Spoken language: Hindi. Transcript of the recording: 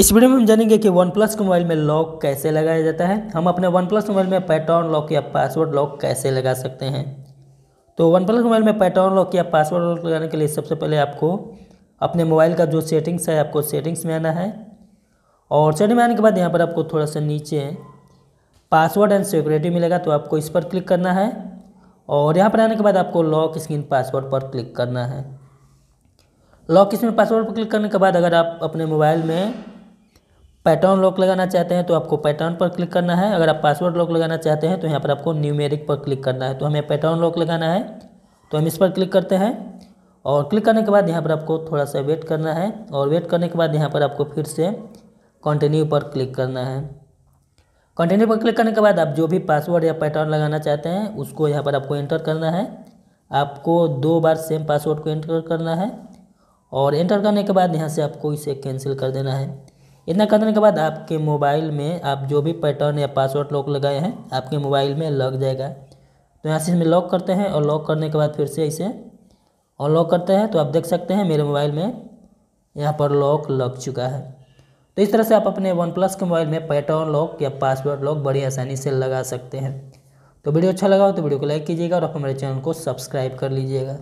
इस वीडियो में हम जानेंगे कि वन प्लस के मोबाइल में लॉक कैसे लगाया जाता है हम अपने वन प्लस मोबाइल में पैटर्न लॉक या पासवर्ड लॉक कैसे लगा सकते हैं तो वन प्लस मोबाइल में पैटर्न लॉक या पासवर्ड लॉक लगाने के लिए सबसे पहले आपको अपने मोबाइल का जो सेटिंग्स है आपको सेटिंग्स में आना है और सेटिंग में आने के बाद यहाँ पर आपको थोड़ा सा नीचे पासवर्ड एंड सिक्योरिटी मिलेगा तो आपको इस पर क्लिक करना है और यहाँ पर आने के बाद आपको लॉक स्क्रीन पासवर्ड पर क्लिक करना है लॉक स्क्रीन पासवर्ड पर क्लिक करने के बाद अगर आप अपने मोबाइल में पैटर्न लॉक लगाना चाहते हैं तो आपको पैटर्न पर क्लिक करना है अगर आप पासवर्ड लॉक लगाना चाहते हैं तो यहाँ पर आपको न्यूमेरिक पर क्लिक करना है तो हमें पैटर्न लॉक लगाना है तो हम इस पर क्लिक करते हैं और क्लिक करने के बाद यहाँ पर आपको थोड़ा सा वेट करना है और वेट करने के बाद यहाँ पर आपको फिर से कंटिन्यू पर क्लिक करना है कंटिन्यू पर क्लिक करने के बाद आप जो भी पासवर्ड या पैटर्न लगाना चाहते हैं उसको यहाँ पर आपको एंटर करना है आपको दो बार सेम पासवर्ड को एंटर करना है और एंटर करने के बाद यहाँ से आपको इसे कैंसिल कर देना है इतना करने के बाद आपके मोबाइल में आप जो भी पैटर्न या पासवर्ड लॉक लगाए हैं आपके मोबाइल में लग जाएगा तो यहाँ से इसमें लॉक करते हैं और लॉक करने के बाद फिर से इसे अनलॉक करते हैं तो आप देख सकते हैं मेरे मोबाइल में यहाँ पर लॉक लग चुका है तो इस तरह से आप अपने वन प्लस के मोबाइल में पैटर्न लॉक या पासवर्ड लॉक बड़ी आसानी से लगा सकते हैं तो वीडियो अच्छा लगा हो तो वीडियो को लाइक कीजिएगा और आप हमारे चैनल को सब्सक्राइब कर लीजिएगा